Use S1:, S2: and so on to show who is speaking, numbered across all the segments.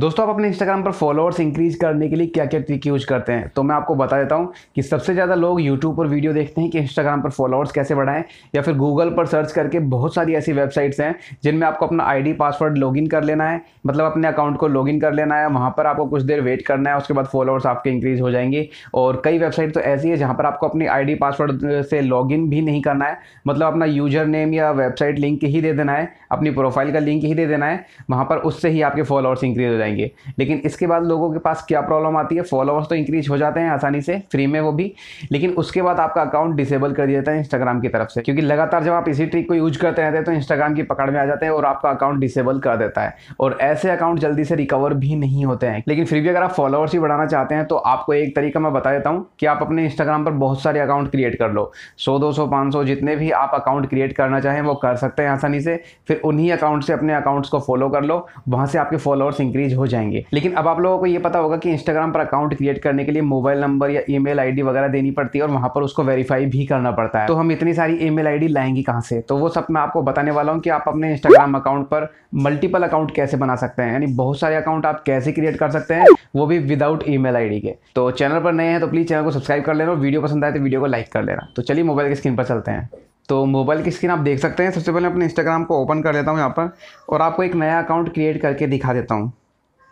S1: दोस्तों आप अपने इंस्टाग्राम पर फॉलोअर्स इंक्रीज करने के लिए क्या क्या ट्रिक यूज करते हैं तो मैं आपको बता देता हूँ कि सबसे ज़्यादा लोग यूट्यूब पर वीडियो देखते हैं कि इंस्टाग्राम पर फॉलोअर्स कैसे बढ़ाएं या फिर गूगल पर सर्च करके बहुत सारी ऐसी वेबसाइट्स हैं जिनमें आपको अपना आई पासवर्ड लॉगिन कर लेना है मतलब अपने अकाउंट को लॉगिन कर लेना है वहाँ पर आपको कुछ देर वेट करना है उसके बाद फॉलोअर्स आपके इंक्रीज हो जाएंगे और कई वेबसाइट तो ऐसी है जहाँ पर आपको अपनी आई पासवर्ड से लॉगिन भी नहीं करना है मतलब अपना यूजर नेम या वेबसाइट लिंक ही दे देना है अपनी प्रोफाइल का लिंक ही दे देना है वहाँ पर उससे ही आपके फॉलोअर्स इंक्रीज हो जाएंगे लेकिन इसके बाद लोगों के पास क्या प्रॉब्लम आती है फॉलोअर्स तो इंक्रीज हो जाते हैं आसानी से फ्री में वो भी लेकिन उसके बाद आपका अकाउंट डिसेबल कर दिया जाता है इंस्टाग्राम की तरफ से क्योंकि लगातार जब आप इसी ट्रिक को यूज करते रहते हैं तो इंस्टाग्राम की पकड़ में आ जाते हैं और आपका अकाउंट डिसेबल कर देता है और ऐसे अकाउंट जल्दी से रिकवर भी नहीं होते हैं लेकिन फिर भी अगर आप फॉलोअर्स ही बढ़ाना चाहते हैं तो आपको एक तरीका मैं बता देता हूँ कि आप अपने इंस्टाग्राम पर बहुत सारे अकाउंट क्रिएट कर लो सौ दो सौ पाँच सौ जितने भी आप अकाउंट क्रिएट करना चाहें वो कर सकते हैं आसानी से फिर उन्हीं अकाउंट से अपने अकाउंट्स को फॉलो कर लो वहाँ से आपके फॉलोअर्स इंक्रीज चेंज हो जाएंगे लेकिन अब आप लोगों को ये पता होगा कि इंस्टाग्राम पर अकाउंट क्रिएट करने के लिए मोबाइल नंबर या ई आईडी वगैरह देनी पड़ती है और वहाँ पर उसको वेरीफाई भी करना पड़ता है तो हम इतनी सारी ईमेल मेल लाएंगे कहाँ से तो वो सब मैं आपको बताने वाला हूँ कि आप अपने इंस्टाग्राम अकाउंट पर मल्टीपल अकाउंट कैसे बना सकते हैं यानी बहुत सारे अकाउंट आप कैसे क्रिएट कर सकते हैं वो भी विदाउट ईमेल आईडी के तो चैनल पर नए हैं तो प्लीज़ चैनल को सब्सक्राइब कर लेना और वीडियो पसंद आए तो वीडियो को लाइक कर लेना तो चलिए मोबाइल की स्क्रीन पर चलते हैं तो मोबाइल की स्क्रीन आप देख सकते हैं सबसे पहले अपने इंस्टाग्राम को ओपन कर लेता हूँ यहाँ पर और आपको एक नया अकाउंट क्रिएट करके दिखा देता हूँ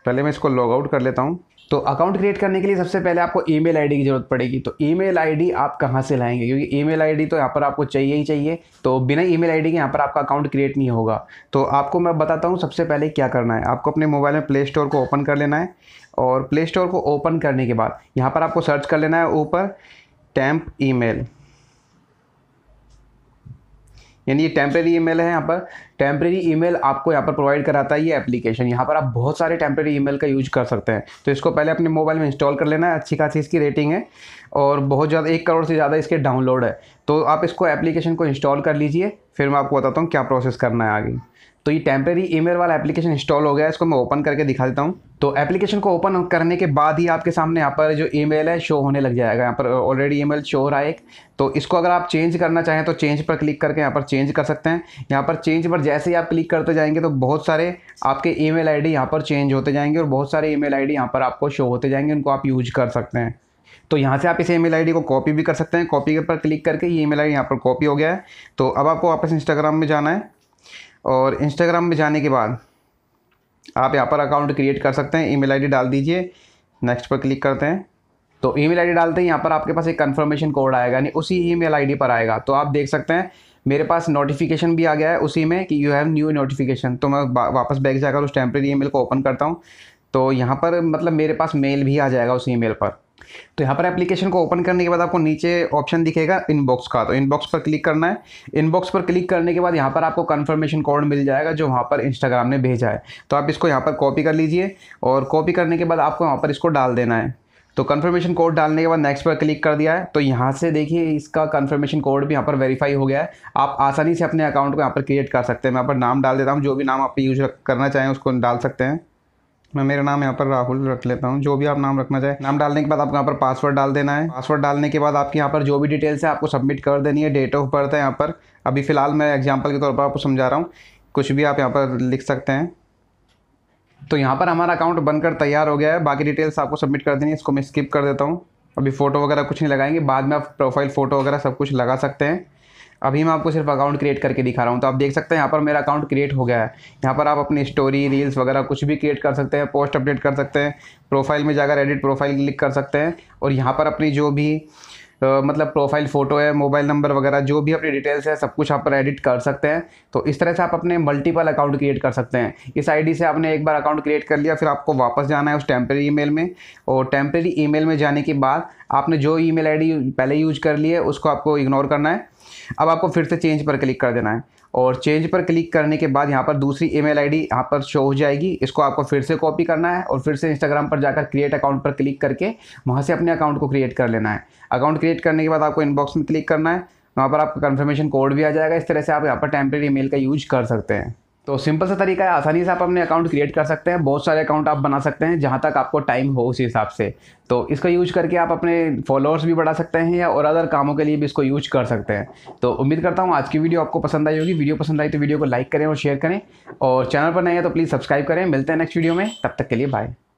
S1: पहले मैं इसको लॉग आउट कर लेता हूँ तो अकाउंट क्रिएट करने के लिए सबसे पहले आपको ईमेल आईडी की ज़रूरत पड़ेगी तो ईमेल आईडी आप कहाँ से लाएंगे क्योंकि ईमेल आईडी तो यहाँ पर आपको चाहिए ही चाहिए तो बिना ईमेल आईडी के यहाँ पर आपका अकाउंट क्रिएट नहीं होगा तो आपको मैं बताता हूँ सबसे पहले क्या करना है आपको अपने मोबाइल में प्ले स्टोर को ओपन कर लेना है और प्ले स्टोर को ओपन करने के बाद यहाँ पर आपको सर्च कर लेना है ऊपर टैम्प ई यानी ये टेम्प्रेरी ई है यहाँ पर टेम्प्रेरी ईमेल आपको यहाँ पर प्रोवाइड कराता है ये एप्लीकेशन यहाँ पर आप बहुत सारे टेम्प्रेरी ईमेल का यूज कर सकते हैं तो इसको पहले अपने मोबाइल में इंस्टॉल कर लेना है अच्छी खासी इसकी रेटिंग है और बहुत ज़्यादा एक करोड़ से ज़्यादा इसके डाउनलोड है तो आप इसको एप्लीकेशन को इंस्टॉल कर लीजिए फिर मैं आपको बताता हूँ क्या प्रोसेस करना है आगे तो ये टेम्प्रेरी ईमेल वाला एप्लीकेशन इंस्टॉल हो गया इसको मैं ओपन करके दिखा देता हूँ तो एप्लीकेशन को ओपन करने के बाद ही आपके सामने यहाँ पर जो ईमेल है शो होने लग जाएगा यहाँ पर ऑलरेडी ईमेल शो हो रहा है एक तो इसको अगर आप चेंज करना चाहें तो चेंज पर क्लिक करके यहाँ पर चेंज कर सकते हैं यहाँ पर चेंज पर जैसे ही आप क्लिक करते जाएंगे तो बहुत सारे आपके ईमेल आईडी यहाँ पर चेंज होते जाएंगे और बहुत सारे ईमेल आईडी यहाँ पर आपको शो होते जाएंगे उनको आप यूज कर सकते हैं तो यहाँ से आप इस ईमेल आईडी को कॉपी भी कर सकते हैं कॉपी पर क्लिक करके ये ईमेल आईडी यहाँ पर कॉपी हो गया है तो अब आपको वापस इंस्टाग्राम में जाना है और इंस्टाग्राम में जाने के बाद आप यहाँ पर अकाउंट क्रिएट कर सकते हैं ईमेल आईडी डाल दीजिए नेक्स्ट पर क्लिक करते हैं तो ईमेल आईडी डालते हैं यहाँ पर आपके पास एक कन्फर्मेशन कोड आएगा यानी उसी ईमेल आईडी पर आएगा तो आप देख सकते हैं मेरे पास नोटिफिकेशन भी आ गया है उसी में कि यू हैव न्यू नोटिफिकेशन तो मैं वापस बैग जाकर उस टेम्प्रेरी ईमेल को ओपन करता हूँ तो यहाँ पर मतलब मेरे पास मेल भी आ जाएगा उस ईमेल पर तो यहाँ पर एप्लीकेशन को ओपन करने के बाद आपको नीचे ऑप्शन दिखेगा इनबॉक्स का तो इनबॉक्स पर क्लिक करना है इनबॉक्स पर क्लिक करने के बाद यहाँ पर आपको कन्फर्मेशन कोड मिल जाएगा जो वहाँ पर इंस्टाग्राम ने भेजा है तो आप इसको यहाँ पर कॉपी कर लीजिए और कॉपी करने के बाद आपको वहाँ पर इसको डाल देना है तो कन्फर्मेशन कोड डालने के बाद नेक्स्ट पर क्लिक कर दिया है तो यहाँ से देखिए इसका कन्फर्मेशन कोड भी यहाँ पर वेरीफाई हो गया है आप आसानी से अपने अकाउंट को यहाँ पर क्रिएट कर सकते हैं मैं यहाँ पर नाम डाल देता हूँ जो भी नाम आप यूज करना चाहें उसको डाल सकते हैं मैं मेरा नाम यहाँ पर राहुल रख लेता हूँ जो भी आप नाम रखना चाहें नाम डालने के बाद आपको यहाँ पर पासवर्ड डाल देना है पासवर्ड डालने के बाद आपके यहाँ पर जो भी डिटेल्स है आपको सबमिट कर देनी है डेट ऑफ बर्थ है यहाँ पर अभी फिलहाल मैं एग्जाम्पल के तौर पर आपको समझा रहा हूँ कुछ भी आप यहाँ पर लिख सकते हैं तो यहाँ पर हमारा अकाउंट बनकर तैयार हो गया है बाकी डिटेल्स आपको सबमिट कर देनी है इसको मैं स्किप कर देता हूँ अभी फ़ोटो वगैरह कुछ नहीं लगाएंगे बाद में आप प्रोफाइल फ़ोटो वगैरह सब कुछ लगा सकते हैं अभी मैं आपको सिर्फ अकाउंट क्रिएट करके दिखा रहा हूँ तो आप देख सकते हैं यहाँ पर मेरा अकाउंट क्रिएट हो गया है यहाँ पर आप अपनी स्टोरी रील्स वगैरह कुछ भी क्रिएट कर सकते हैं पोस्ट अपडेट कर सकते हैं प्रोफाइल में जाकर एडिट प्रोफाइल क्लिक कर सकते हैं और यहाँ पर अपनी जो भी तो मतलब प्रोफाइल फ़ोटो है मोबाइल नंबर वगैरह जो भी अपनी डिटेल्स है सब कुछ आप पर एडिट कर सकते हैं तो इस तरह से आप अपने मल्टीपल अकाउंट क्रिएट कर सकते हैं इस आईडी से आपने एक बार अकाउंट क्रिएट कर लिया फिर आपको वापस जाना है उस टेम्प्रेरी ईमेल में और टेम्प्रेरी ईमेल में जाने के बाद आपने जो ई मेल पहले यूज कर ली है उसको आपको इग्नोर करना है अब आपको फिर से चेंज पर क्लिक कर देना है और चेंज पर क्लिक करने के बाद यहाँ पर दूसरी ईमेल आईडी यहाँ पर शो हो जाएगी इसको आपको फिर से कॉपी करना है और फिर से इंस्टाग्राम पर जाकर क्रिएट अकाउंट पर क्लिक करके वहाँ से अपने अकाउंट को क्रिएट कर लेना है अकाउंट क्रिएट करने के बाद आपको इनबॉक्स में क्लिक करना है वहाँ पर आपका कन्फर्मेशन कोड भी आ जाएगा इस तरह से आप यहाँ पर टेम्प्रेरी ईमेल का यूज कर सकते हैं तो सिंपल सा तरीका है आसानी से आप अपने अकाउंट क्रिएट कर सकते हैं बहुत सारे अकाउंट आप बना सकते हैं जहाँ तक आपको टाइम हो उसी हिसाब से तो इसका यूज करके आप अपने फॉलोअर्स भी बढ़ा सकते हैं या और अदर कामों के लिए भी इसको यूज कर सकते हैं तो उम्मीद करता हूँ आज की वीडियो आपको पसंद आई होगी वीडियो पसंद आई तो वीडियो को लाइक करें और शेयर करें और चैनल पर नए हैं तो प्लीज़ सब्सक्राइब करें मिलते हैं नेक्स्ट वीडियो में तब तक के लिए बाय